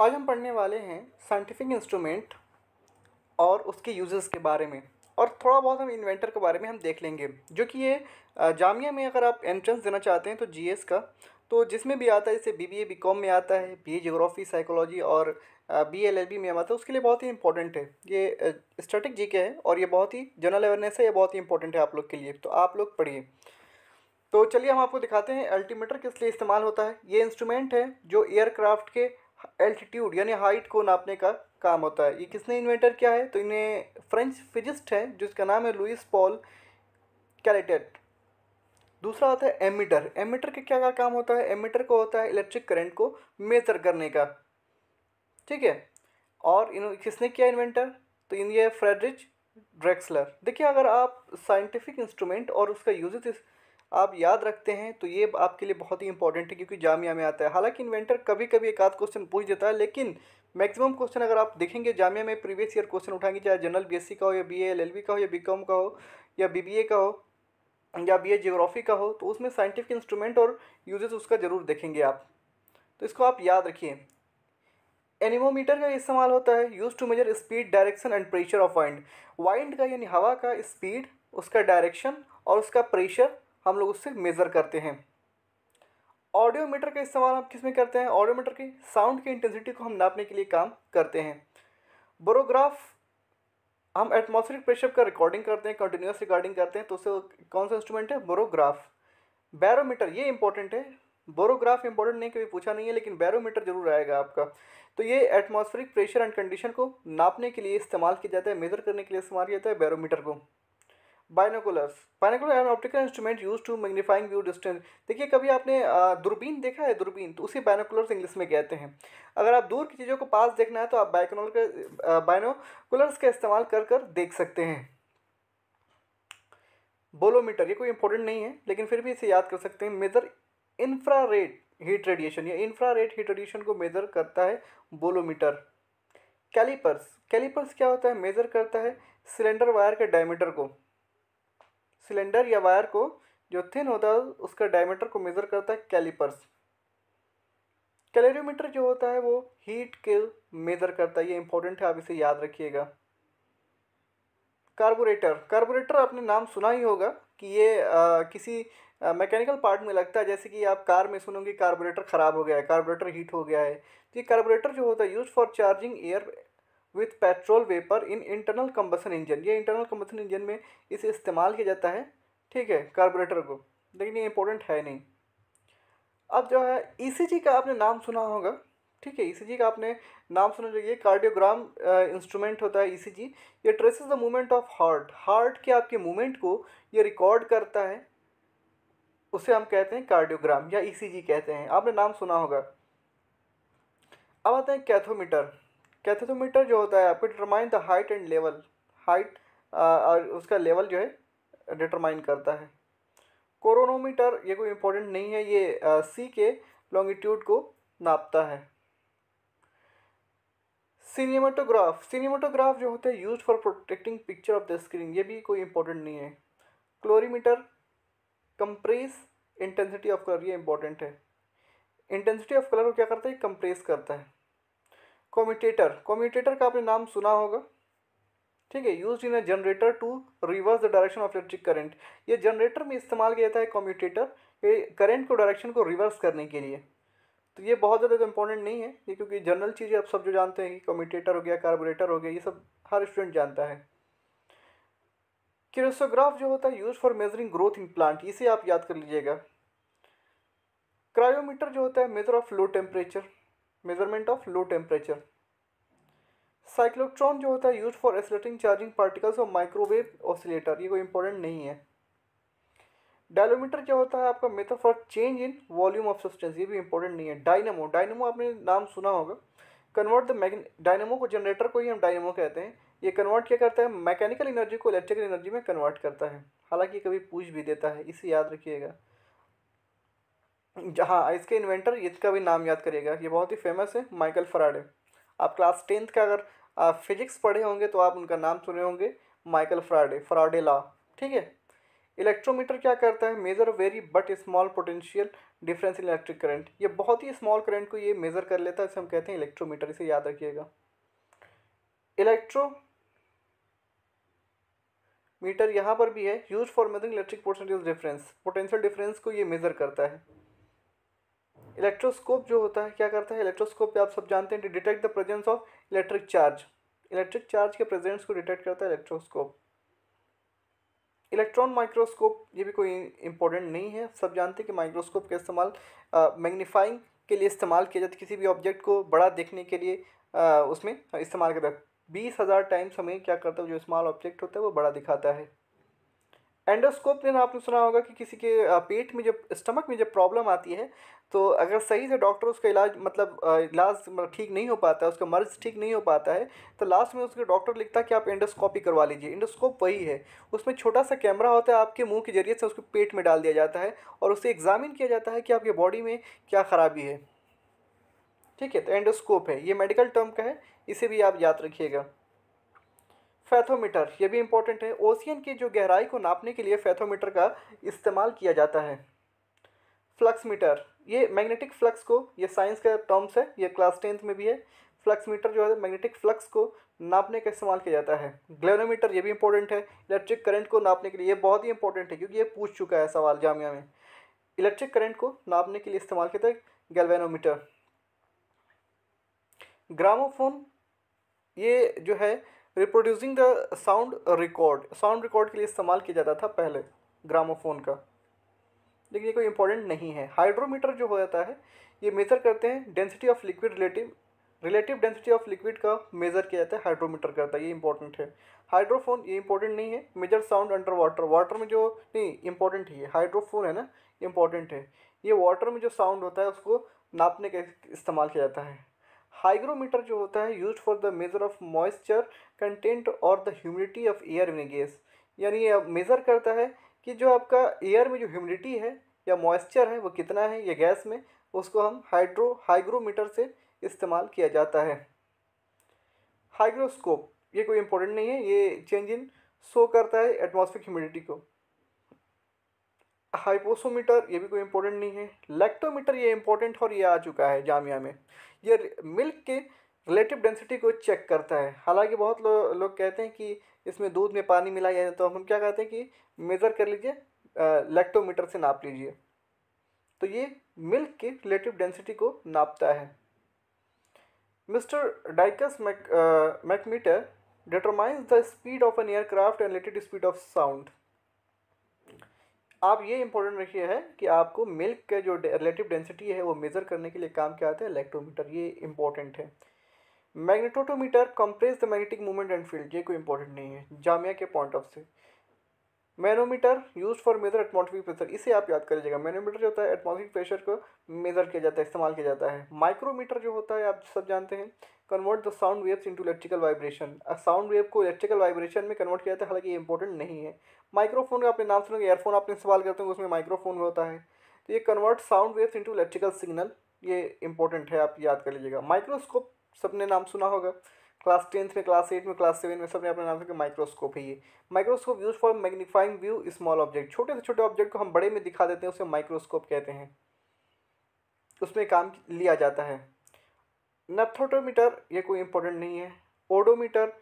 आज हम पढ़ने वाले हैं साइंटिफिक इंस्ट्रूमेंट और उसके यूजेस के बारे में और थोड़ा बहुत हम इन्वेंटर के बारे में हम देख लेंगे जो कि ये जामिया में अगर आप एंट्रेंस देना चाहते हैं तो जीएस का तो जिसमें भी आता है जैसे B B A B com में आता है बी ए जोग्राफ़ी साइकोलॉजी और बी एल एल बी में आता है तो उसके लिए बहुत ही इंपॉर्टेंट है ये स्टैटिक जी के है और ये बहुत ही जनरल अवेयरनेस है ये बहुत ही इंपॉर्टेंट है आप लोग के लिए तो आप लोग पढ़िए तो चलिए हम आपको दिखाते हैं अल्टीमीटर किस लिए इस्तेमाल होता है ये इंस्ट्रूमेंट है जो एयरक्राफ्ट के एल्टीट्यूड यानी हाइट को नापने का काम होता है ये किसने इन्वेंटर किया है तो इन्हें फ्रेंच फिजिस्ट है जिसका नाम है लुइस पॉल कैलेटेट दूसरा आता है एमीटर एमीटर के क्या क्या काम होता है एमीटर को होता है इलेक्ट्रिक करंट को मेजर करने का ठीक है और इन किसने किया इन्वेंटर तो इन ये फ्रेडरिच ड्रेक्सलर देखिए अगर आप साइंटिफिक इंस्ट्रूमेंट और उसका यूजेस आप याद रखते हैं तो ये आपके लिए बहुत ही इंपॉर्टेंट है क्योंकि जामिया में आता है हालांकि इन्वेंटर कभी कभी एक आध क्वेश्चन पूछ देता है लेकिन मैक्सिमम क्वेश्चन अगर आप देखेंगे जामिया में प्रीवियस ईयर क्वेश्चन उठाएंगे चाहे जनरल बी का हो या बी एलएलबी का हो या बी का हो या बी का हो या बी ए जियोग्राफी का हो तो उसमें साइंटिफिक इंस्ट्रूमेंट और यूजेस उसका ज़रूर देखेंगे आप तो इसको आप याद रखिए एनिमोमीटर का इस्तेमाल होता है use to measure speed direction and pressure of wind wind का यानी हवा का स्पीड उसका डायरेक्शन और उसका प्रेशर हम लोग उससे मेज़र करते हैं ऑडियो मीटर का इस्तेमाल हम किस में करते हैं ऑडियो मीटर की साउंड की इंटेंसिटी को हम नापने के लिए काम करते हैं बोरोग्राफ हम एटमॉस्फेरिक प्रेशर का रिकॉर्डिंग करते हैं कंटिन्यूस रिकॉर्डिंग करते हैं तो उससे कौन सा इंस्ट्रूमेंट है बोरोग्राफ बैरोमीटर ये इंपॉर्टेंट है बोरोग्राफ इंपॉर्टेंट नहीं कभी पूछा नहीं है लेकिन बैरोमीटर जरूर आएगा आपका तो ये एटमॉस्फेरिक प्रेशर एंड कंडीशन को नापने के लिए इस्तेमाल किया जाता है मेजर करने के लिए इस्तेमाल किया जाता है बैरोमीटर को binoculars binocular an optical instrument use to magnifying view distance देखिए कभी आपने दूरबीन देखा है दूरबीन तो उसे बाइनोकुलर्स इंग्लिश में कहते हैं अगर आप दूर की चीज़ों को पास देखना है तो आप बाइकोनोल के बाइनोकुलर्स का इस्तेमाल कर कर देख सकते हैं बोलोमीटर ये कोई इंपॉर्टेंट नहीं है लेकिन फिर भी इसे याद कर सकते हैं मेजर रेड हीट रेडिएशन या इंफ्रारेड हीट रेडिएशन को मेजर करता है बोलोमीटर कैलीपर्स कैलीपर्स क्या होता है मेजर करता है सिलेंडर वायर के डायमीटर को सिलेंडर या वायर को जो थिन होता है उसका डायमीटर को मेज़र करता है कैलिपर्स कैलोरीमीटर जो होता है वो हीट के मेज़र करता है ये इंपॉर्टेंट है आप इसे याद रखिएगा कार्बोरेटर कार्बोरेटर आपने नाम सुना ही होगा कि ये आ, किसी मैकेनिकल पार्ट में लगता है जैसे कि आप कार में सुनोगे कार्बोरेटर ख़राब हो गया है कार्बोरेटर हीट हो गया है तो ये कार्बोरेटर जो होता है use for charging air with petrol vapour in internal combustion engine ये इंटरनल कम्बसन इंजन में इसे इस्तेमाल किया जाता है ठीक है कार्बोरेटर को लेकिन ये इंपॉर्टेंट है नहीं अब जो है ई e का आपने नाम सुना होगा ठीक है ई e का आपने नाम सुना चाहिए कार्डियोग्राम इंस्ट्रूमेंट होता है ई सी जी ये traces the movement of heart heart के आपके मूवमेंट को ये रिकॉर्ड करता है उसे हम कहते हैं कार्डियोग्राम या ई e कहते हैं आपने नाम सुना होगा अब आते हैं कैथोमीटर कैथेडोमीटर जो होता है आपको determine the height and level height और उसका लेवल जो है डिटरमाइन करता है कोरोनोमीटर ये कोई इम्पोर्टेंट नहीं है ये सी के लॉन्गिट्यूड को नापता है सिनेमाटोग्राफ सिनेमाटोग्राफ जो होता है use for protecting picture of the screen ये भी कोई इंपॉर्टेंट नहीं है colorimeter compress intensity of colour ये इम्पोर्टेंट है इंटेंसिटी ऑफ कलर को क्या करता है कंप्रेस करता है कॉम्यूटेटर कॉम्यूटेटर का आपने नाम सुना होगा ठीक है use in a generator to reverse the direction of electric current ये जनरेटर में इस्तेमाल किया जाता है कॉम्यूटेटर ये करंट को डायरेक्शन को रिवर्स करने के लिए तो ये बहुत ज़्यादा तो इंपॉर्टेंट नहीं है ये क्योंकि जनरल चीज़ें आप सब जो जानते हैं कि कम्यूटेटर हो गया कार्बोरेटर हो गया ये सब हर स्टूडेंट जानता है क्रोसोग्राफ जो होता है use for measuring growth in plant इसे आप याद कर लीजिएगा क्रायोमीटर जो होता है measure of low temperature measurement of low temperature cyclotron जो होता है use for accelerating charging particles और माइक्रोवेव ऑसिलेटर ये कोई इंपॉर्टेंट नहीं है डायलोमीटर जो होता है आपका method for change in volume of substance ये भी इंपॉर्टेंट नहीं है डायनेमो डायनेमो आपने नाम सुना होगा कन्वर्ट द डायनेमो को जनरेटर को ही हम डायनेमो कहते हैं ये कन्वर्ट क्या करता है मैकेनिकल एनर्जी को इलेक्ट्रिकल एनर्जी में कन्वर्ट करता है हालांकि कभी पूछ भी देता है इसे याद रखिएगा जहाँ इसके इन्वेंटर इसका भी नाम याद करिएगा ये बहुत ही फेमस है माइकल फराडे आप क्लास टेंथ का अगर फिजिक्स पढ़े होंगे तो आप उनका नाम सुने होंगे माइकल फ्राडे फ्राडे ला ठीक है इलेक्ट्रोमीटर क्या करता है measure very but small potential difference in electric current ये बहुत ही स्मॉल करंट को ये मेज़र कर लेता है इसे हम कहते हैं इलेक्ट्रोमीटर इसे याद रखिएगा इलेक्ट्रो मीटर यहाँ पर भी है use for measuring electric potential difference potential difference को ये मेज़र करता है इलेक्ट्रोस्कोप जो होता है क्या करता है इलेक्ट्रोस्कोप पे आप सब जानते हैं detect the presence of electric charge electric charge के प्रेजेंस को डिटेक्ट करता है इलेक्ट्रोस्कोप इलेक्ट्रॉन माइक्रोस्कोप ये भी कोई इंपॉर्टेंट नहीं है सब जानते हैं कि माइक्रोस्कोप का इस्तेमाल मैग्नीफाइंग के लिए इस्तेमाल किया जाता है किसी भी ऑब्जेक्ट को बड़ा देखने के लिए आ, उसमें इस्तेमाल करता है बीस हज़ार टाइम्स हमें क्या करता है जो स्मॉल ऑब्जेक्ट होता है वो बड़ा दिखाता है एंडोस्कोप ने आपने सुना होगा कि किसी के पेट में जब स्टमक में जब प्रॉब्लम आती है तो अगर सही से डॉक्टर उसका इलाज मतलब इलाज मतलब ठीक नहीं हो पाता है उसका मर्ज ठीक नहीं हो पाता है तो लास्ट में उसके डॉक्टर लिखता है कि आप एंडोस्कोपी करवा लीजिए इंडोस्कोप वही है उसमें छोटा सा कैमरा होता है आपके मुंह के जरिए से उसको पेट में डाल दिया जाता है और उसे एग्जामिन किया जाता है कि आपके बॉडी में क्या ख़राबी है ठीक है तो एंडोस्कोप है ये मेडिकल टर्म का है इसे भी आप याद रखिएगा फैथोमीटर ये भी इम्पोर्टेंट है ओशियन की जो गहराई को नापने के लिए फैथोमीटर का इस्तेमाल किया जाता है फ्लक्स मीटर ये मैग्नेटिक फ्लक्स को ये साइंस का टर्म्स है ये क्लास टेंथ में भी है फ्लक्स मीटर जो है मैग्नेटिक फ्लक्स को नापने का इस्तेमाल किया जाता है ग्लेनोमीटर ये भी इंपॉर्टेंट है इलेक्ट्रिक करंट को नापने के लिए ये बहुत ही इंपॉर्टेंट है क्योंकि ये पूछ चुका है सवाल जामिया में इलेक्ट्रिक करंट को नापने के लिए इस्तेमाल किया जाता है गैल्वेनोमीटर ग्रामोफोन ये जो है reproducing the sound record sound record के लिए इस्तेमाल किया जाता था पहले ग्रामोफोन का लेकिन ये कोई इंपॉर्टेंट नहीं है हाइड्रोमीटर जो हो जाता है ये मेज़र करते हैं density of liquid relative relative density of liquid का मेज़र किया जाता है हाइड्रोमीटर करता है ये इंपॉर्टेंट है हाइड्रोफोन ये इंपॉर्टेंट नहीं है measure sound under water water में जो नहीं इंपॉर्टेंट ही है हाइड्रोफोन है ना इंपॉर्टेंट है ये वाटर में जो साउंड होता है उसको नापने का इस्तेमाल किया जाता है हाइग्रोमीटर जो होता है use for the measure of moisture content और the humidity of air in gas यानी ये मेज़र करता है कि जो आपका एयर में जो ह्यूमिडिटी है या मॉइस्चर है वो कितना है या गैस में उसको हम हाइड्रो हाइग्रोमीटर से इस्तेमाल किया जाता है हाइग्रोस्कोप ये कोई इम्पोर्टेंट नहीं है ये चेंज इन शो करता है एटमॉस्फेरिक ह्यूमिडिटी को हाइपोसोमीटर ये भी कोई इम्पोर्टेंट नहीं है लैक्टोमीटर ये इम्पोर्टेंट और ये आ चुका है जामिया में ये मिल्क के रिलेटिव डेंसिटी को चेक करता है हालांकि बहुत लो, लोग कहते हैं कि इसमें दूध में पानी मिलाया जाए तो हम क्या कहते हैं कि मेज़र कर लीजिए लैक्टोमीटर से नाप लीजिए तो ये मिल्क के रिलेटिव डेंसिटी को नापता है मिस्टर डाइकस machmeter determines the speed of an aircraft and related speed of sound आप ये इंपॉर्टेंट रखिए है कि आपको मिल्क का जो रिलेटिव डेंसिटी है वो मेज़र करने के लिए काम क्या आता है इलेक्ट्रोमीटर ये इंपॉर्टेंट है magnetometer compress the magnetic movement and field ये कोई इंपॉर्टेंट नहीं है जामिया के पॉइंट ऑफ से manometer use for measure atmospheric pressure इसे आप याद कर लीजिएगा मैनोमीटर जो होता है एटमोस्फेरिक प्रेशर को मेजर किया जाता है इस्तेमाल किया जाता है माइक्रोमीटर जो होता है आप सब जानते हैं convert the sound waves into electrical vibration sound wave को इलेक्ट्रिकल वाइब्रेशन में कन्वर्ट किया जाता है हालांकि ये इंपॉर्टेंट नहीं है माइक्रोफोन का आपने नाम सुनोगे एयरफोन आपने इस्तेमाल करते हैं उसमें माइक्रोफोन होता है तो ये convert sound waves into electrical signal ये इंपॉर्टेंट है आप याद कर लीजिएगा माइक्रोस्कोप सबने नाम सुना होगा क्लास टेंथ में क्लास एट में क्लास सेवन में सबने अपना नाम सुना माइक्रोस्कोप है ये microscope use for magnifying view small object छोटे से छोटे ऑब्जेक्ट को हम बड़े में दिखा देते हैं उसे माइक्रोस्कोप कहते हैं उसमें काम लिया जाता है नथोटोमीटर ये कोई इंपॉर्टेंट नहीं है odometer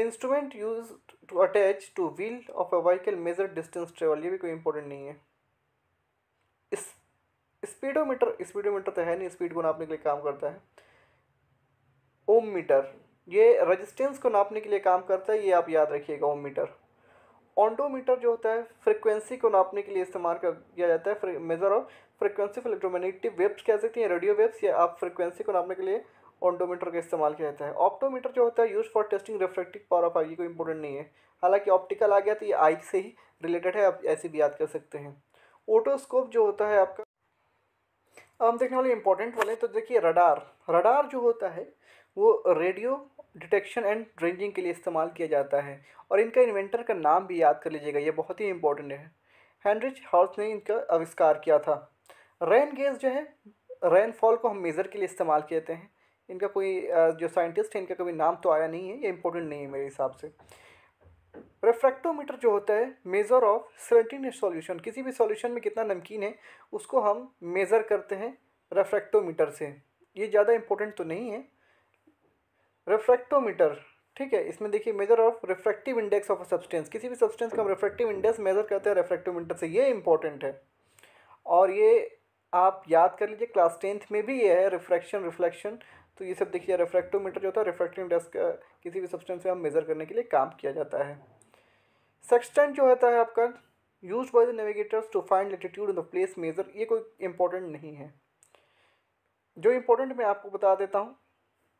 instrument use to attach to wheel of a vehicle measure distance travel ये भी कोई इंपॉर्टेंट नहीं है इस स्पीडोमीटर स्पीडोमीटर तो है नहीं स्पीड को नापने के लिए काम करता है ओम मीटर ये रेजिस्टेंस को नापने के लिए काम करता है ये आप याद रखिएगा ओम मीटर ऑन्डोमीटर जो होता है फ्रिक्वेंसी को नापने के लिए इस्तेमाल कर किया जाता है measure of frequency of electromagnetic waves कह सकते हैं रेडियो वेब्स या आप फ्रिक्वेंसी को नापने के लिए ऑन्डोमीटर का इस्तेमाल किया जाता है ऑप्टोमीटर जो होता है use for testing reflective power of eye ये कोई इंपॉर्टेंट नहीं है हालांकि ऑप्टिकल आ गया तो ये आई से ही रिलेटेड है आप ऐसे भी याद कर सकते हैं ओटोस्कोप जो होता है आपका अब हम देखने वाले इंपॉर्टेंट वाले तो देखिए रडार रडार जो होता है वो रेडियो डिटेक्शन एंड रेंजिंग के लिए इस्तेमाल किया जाता है और इनका इन्वेंटर का नाम भी याद कर लीजिएगा ये बहुत ही इंपॉर्टेंट है हैंनरिच हॉर्स ने इनका आविष्कार किया था रेन गेज जो है रेनफॉल को हम मेज़र के लिए इस्तेमाल किए हैं इनका कोई जो साइंटिस्ट है इनका कभी नाम तो आया नहीं है ये इंपॉर्टेंट नहीं है मेरे हिसाब से रेफ्रैक्टोमीटर जो होता है मेज़र ऑफ सेलेंटिन सॉल्यूशन किसी भी सॉल्यूशन में कितना नमकीन है उसको हम मेज़र करते हैं रेफ्रैक्टोमीटर से ये ज़्यादा इंपॉर्टेंट तो नहीं है रिफ्रैक्टोमीटर ठीक है इसमें देखिए measure of refractive index of a substance किसी भी सब्सटेंस का हम रिफ्रैक्टिव इंडेक्स मेजर करते हैं रिफ्रैक्टोमीटर से ये इंपॉर्टेंट है और ये आप याद कर लीजिए क्लास टेंथ में भी ये है रिफ्रैक्शन रिफ्लेक्शन तो ये सब देखिए रिफ्रैक्टोमीटर जो होता है रिफ्रैक्टिव इंडेक्स का किसी भी सब्सटेंस में हम मेज़र करने के लिए काम किया जाता है सेक्सटेंट जो होता है आपका use by the navigators to find latitude in the place measure ये कोई इंपॉर्टेंट नहीं है जो इम्पोर्टेंट मैं आपको बता देता हूँ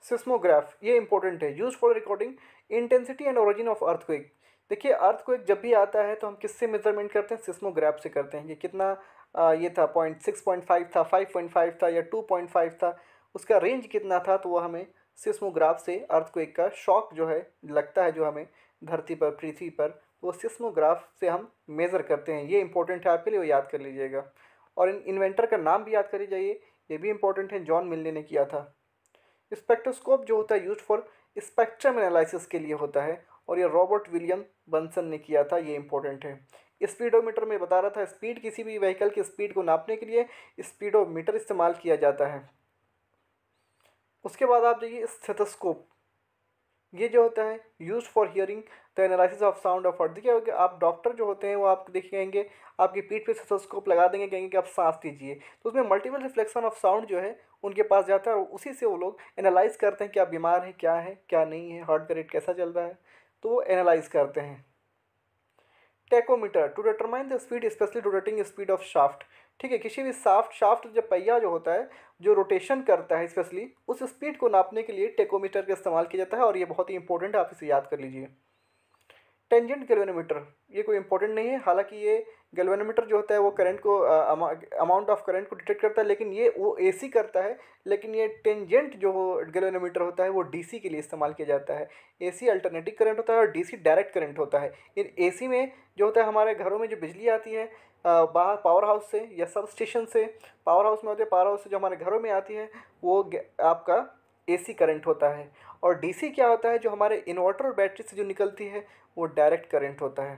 सिस्मोग्राफ ये इंपॉर्टेंट है use for recording intensity and origin of earthquake देखिए अर्थक्वेक जब भी आता है तो हम किससे मेजरमेंट करते हैं सिस्मोग्राफ से करते हैं ये कितना आ, ये था पॉइंट सिक्स पॉइंट फाइव था फाइव पॉइंट फाइव था या टू पॉइंट फाइव था उसका रेंज कितना था तो वह हमें सिस्मोग्राफ से अर्थक्वेक का शॉक जो है लगता है जो हमें धरती पर पृथ्वी पर वो सिस्मोग्राफ से हम मेज़र करते हैं ये इंपॉर्टेंट है आपके लिए वो याद कर लीजिएगा और इन इन्वेंटर का नाम भी याद कर लीजिए ये भी इंपॉर्टेंट है जॉन मिलने ने किया था स्पेक्ट्रोस्कोप जो होता है यूज फॉर स्पेक्ट्रम एनालिसिस के लिए होता है और ये रॉबर्ट विलियम बंसन ने किया था ये इंपॉर्टेंट है स्पीडोमीटर में बता रहा था स्पीड किसी भी व्हीकल की स्पीड को नापने के लिए स्पीडोमीटर इस्तेमाल किया जाता है उसके बाद आप देखिए स्थेटोस्कोप ये जो होता है use for hearing the analysis of sound of heart देखिए आप डॉक्टर जो होते हैं वो आप देखेंगे आपकी पीठ पे स्कोप लगा देंगे कहेंगे कि आप सांस लीजिए तो उसमें मल्टीपल रिफ्लेक्शन ऑफ साउंड जो है उनके पास जाता है और उसी से वो लोग एनालाइज करते हैं कि आप बीमार हैं क्या है क्या नहीं है हार्ट का रेट कैसा चल रहा है तो वो एनालाइज करते हैं tachometer to determine the speed specially rotating speed of shaft ठीक है किसी भी साफ्ट शाफ्ट जो पहिया जो होता है जो रोटेशन करता है स्पेशली उस स्पीड को नापने के लिए टेकोमीटर का इस्तेमाल किया जाता है और ये बहुत ही इंपॉर्टेंट है आप इसे याद कर लीजिए टेंजेंट गैल्वेनोमीटर ये कोई इंपॉर्टेंट नहीं है हालांकि ये गैल्वेनोमीटर जो होता है वो करंट को अमाउंट ऑफ करंट को डिटेक्ट करता है लेकिन ये वो एसी करता है लेकिन ये टेंजेंट जो गैल्वेनोमीटर होता है वो डीसी के लिए इस्तेमाल किया जाता है एसी अल्टरनेटिव करंट होता है और डीसी डायरेक्ट करंट होता है इन ए में जो होता है हमारे घरों में जो बिजली आती है बाहर पावर हाउस से या सब स्टेशन से पावर हाउस में होते हैं पावर हाउस से जो हमारे घरों में आती है वो आपका एसी करंट होता है और डीसी क्या होता है जो हमारे इन्वर्टर और बैटरी से जो निकलती है वो डायरेक्ट करंट होता है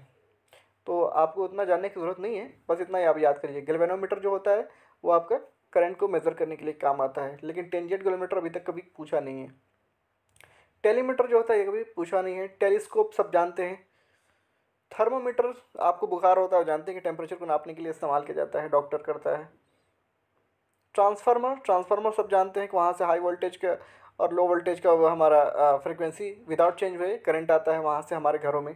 तो आपको उतना जानने की ज़रूरत नहीं है बस इतना ही आप याद करिए गलवेनोमीटर जो होता है वो आपका करंट को मेज़र करने के लिए काम आता है लेकिन टेंजेंट गलोमीटर अभी तक कभी पूछा नहीं है टेलीमीटर जो होता है ये कभी पूछा नहीं है टेलीस्कोप सब जानते हैं थर्मोमीटर आपको बुखार होता है जानते हैं कि टेम्परेचर को नापने के लिए इस्तेमाल किया जाता है डॉक्टर करता है ट्रांसफार्मर ट्रांसफार्मर सब जानते हैं कि वहाँ से हाई वोल्टेज का और लो वोल्टेज का हमारा फ्रिक्वेंसी विदाउट चेंज हुए करंट आता है वहाँ से हमारे घरों में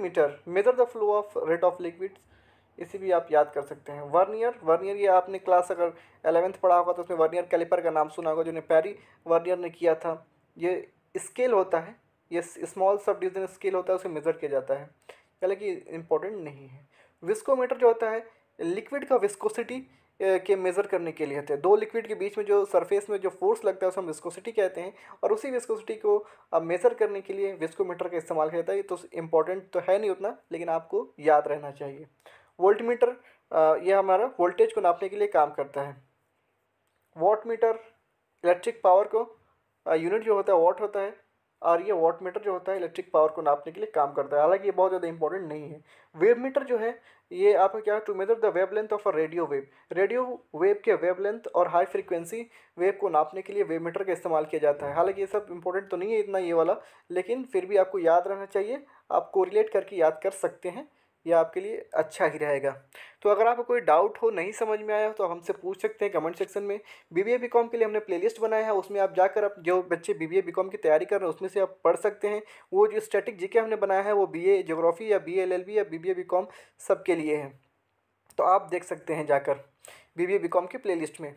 meter measure the flow of rate of liquids इसे भी आप याद कर सकते हैं वर्नियर वर्नियर ये आपने क्लास अगर एलेवेंथ पढ़ा होगा तो उसमें वर्नियर कैलिपर का नाम सुना होगा जिन्हें पैरी वर्नियर ने किया था ये स्केल होता है ये स्मॉल सब डिविजन स्केल होता है उसे मेज़र किया जाता है हालांकि इम्पोर्टेंट नहीं है विस्कोमीटर जो होता है लिक्विड का विस्कोसिटी के मेज़र करने के लिए थे दो लिक्विड के बीच में जो सरफेस में जो फोर्स लगता है उसे हम विस्कोसिटी कहते हैं और उसी विस्कोसिटी को मेज़र करने के लिए विस्कोमीटर का इस्तेमाल किया जाता है तो इंपॉर्टेंट तो है नहीं उतना लेकिन आपको याद रहना चाहिए वोल्ट मीटर हमारा वोल्टेज को नापने के लिए काम करता है वॉट मीटर इलेक्ट्रिक पावर को यूनिट जो होता है वॉट होता है और ये वाट मीटर जो होता है इलेक्ट्रिक पावर को नापने के लिए काम करता है हालांकि ये बहुत ज़्यादा इंपॉर्टेंट नहीं है वेव मीटर जो है ये आपका क्या to measure the wavelength of a radio wave radio wave के वेब लेंथ और हाई फ्रिक्वेंसी वेव को नापने के लिए वेव मीटर का इस्तेमाल किया जाता है हालांकि ये सब इंपॉर्टेंट तो नहीं है इतना ये वाला लेकिन फिर भी आपको याद रहना चाहिए आप कोरिलेट करके याद कर सकते हैं ये आपके लिए अच्छा ही रहेगा तो अगर आपको कोई डाउट हो नहीं समझ में आया हो तो हमसे पूछ सकते हैं कमेंट सेक्शन में B B A B com के लिए हमने प्लेलिस्ट बनाया है उसमें आप जाकर आप जो बच्चे B B A B com की तैयारी कर रहे हैं उसमें से आप पढ़ सकते हैं वो जो स्टैटिक जी हमने बनाया है वो बी ए जोग्राफी या बी एल एल बी या B B A B com सब के लिए है तो आप देख सकते हैं जाकर B B A B com की लिस्ट में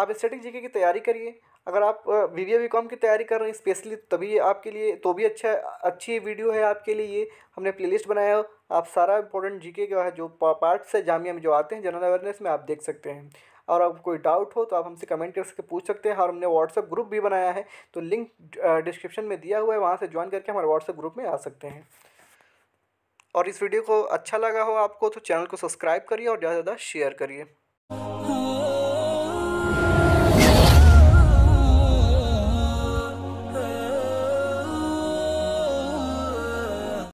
आप स्टैटिक जीके की तैयारी करिए अगर आप B B A B com की तैयारी कर रहे हैं स्पेशली तभी आपके लिए तो भी अच्छा अच्छी वीडियो है आपके लिए ये हमने प्लेलिस्ट बनाया आप सारा इंपॉर्टेंट जीके का है जो पार्ट्स है जामिया में जो आते हैं जनरल अवेयरनेस में आप देख सकते हैं और आप कोई डाउट हो तो आप हमसे कमेंट कर सकते पूछ सकते हैं और हमने व्हाट्सअप ग्रुप भी बनाया है तो लिंक डिस्क्रिप्शन में दिया हुआ है वहाँ से ज्वाइन करके हमारे व्हाट्सअप ग्रुप में आ सकते हैं और इस वीडियो को अच्छा लगा हो आपको तो चैनल को सब्सक्राइब करिए और ज़्यादा से ज़्यादा शेयर करिए